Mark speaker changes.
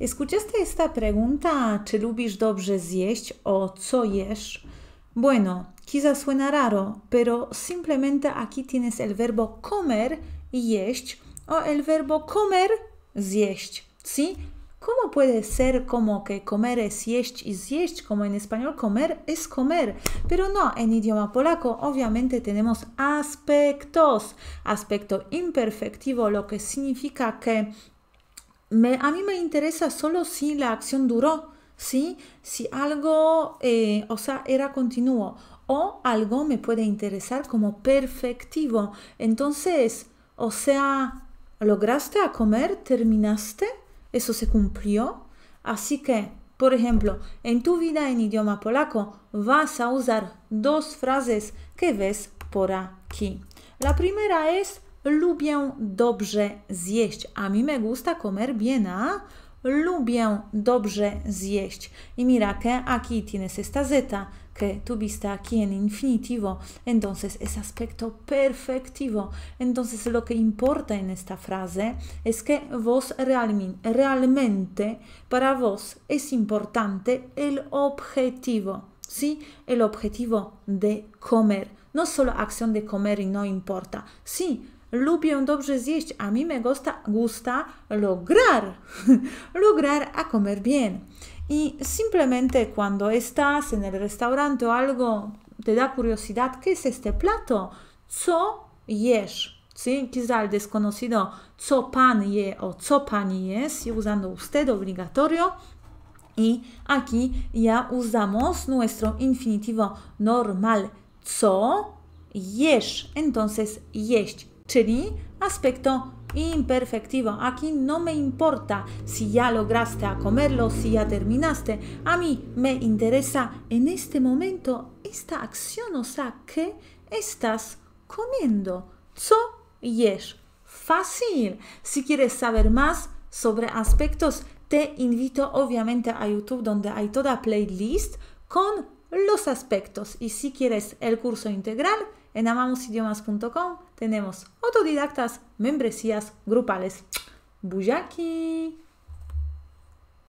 Speaker 1: ¿Escuchaste esta pregunta? ¿Czy lubisz dobrze zjeść o co jesz? Bueno, quizás suena raro, pero simplemente aquí tienes el verbo comer, y jeść, o el verbo comer, zjeść. ¿Sí? ¿Cómo puede ser como que comer es jeść y zjeść? Como en español comer es comer. Pero no, en idioma polaco obviamente tenemos aspectos. Aspecto imperfectivo, lo que significa que a mí me interesa solo si la acción duró, ¿sí? si algo, eh, o sea, era continuo o algo me puede interesar como perfectivo. Entonces, o sea, ¿lograste a comer? ¿Terminaste? ¿Eso se cumplió? Así que, por ejemplo, en tu vida en idioma polaco vas a usar dos frases que ves por aquí. La primera es lubię dobrze zjeść. A mí me gusta comer bien, ¿ah? Lubię dobrze zjeść. Y mira que aquí tienes esta z que tuviste aquí en infinitivo. Entonces es aspecto perfectivo. Entonces lo que importa en esta frase es que vos realmente, para vos es importante el objetivo. ¿sí? El objetivo de comer. No solo acción de comer y no importa. Sí, lubię dobrze zjeść, a mí me gusta, gusta lograr, lograr a comer bien. Y simplemente cuando estás en el restaurante o algo, te da curiosidad, ¿qué es este plato? Co jesz? ¿Sí? Quizá el desconocido co pan je o co pan es, y usando usted obligatorio, y aquí ya usamos nuestro infinitivo normal co, jesz, entonces jeść, czyli aspecto imperfectivo. Aquí no me importa si ya lograste a comerlo, si ya terminaste. A mí me interesa en este momento esta acción, o sea, que estás comiendo. Co jesz. Fácil. Si quieres saber más, sobre aspectos, te invito obviamente a YouTube donde hay toda playlist con los aspectos. Y si quieres el curso integral, en amamosidiomas.com tenemos autodidactas, membresías grupales. Buyaki!